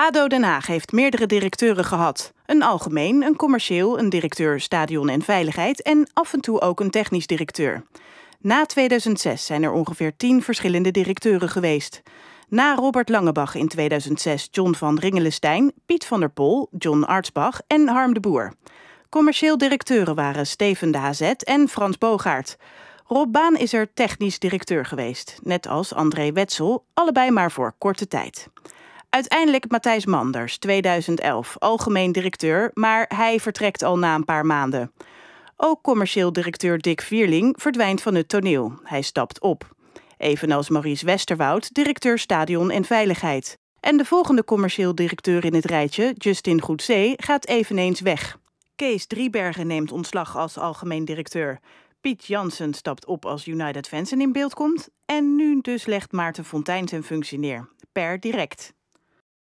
ADO Den Haag heeft meerdere directeuren gehad. Een algemeen, een commercieel, een directeur stadion en veiligheid en af en toe ook een technisch directeur. Na 2006 zijn er ongeveer tien verschillende directeuren geweest. Na Robert Langebach in 2006 John van Ringelenstein, Piet van der Pol, John Artsbach en Harm de Boer. Commercieel directeuren waren Steven de HZ en Frans Bogaert. Rob Baan is er technisch directeur geweest, net als André Wetzel, allebei maar voor korte tijd. Uiteindelijk Matthijs Manders, 2011, algemeen directeur, maar hij vertrekt al na een paar maanden. Ook commercieel directeur Dick Vierling verdwijnt van het toneel. Hij stapt op. Evenals Maurice Westerwoud, directeur Stadion en Veiligheid. En de volgende commercieel directeur in het rijtje, Justin Goedzee, gaat eveneens weg. Kees Driebergen neemt ontslag als algemeen directeur. Piet Jansen stapt op als United Fans in beeld komt. En nu dus legt Maarten Fontijn zijn functie neer. Per direct.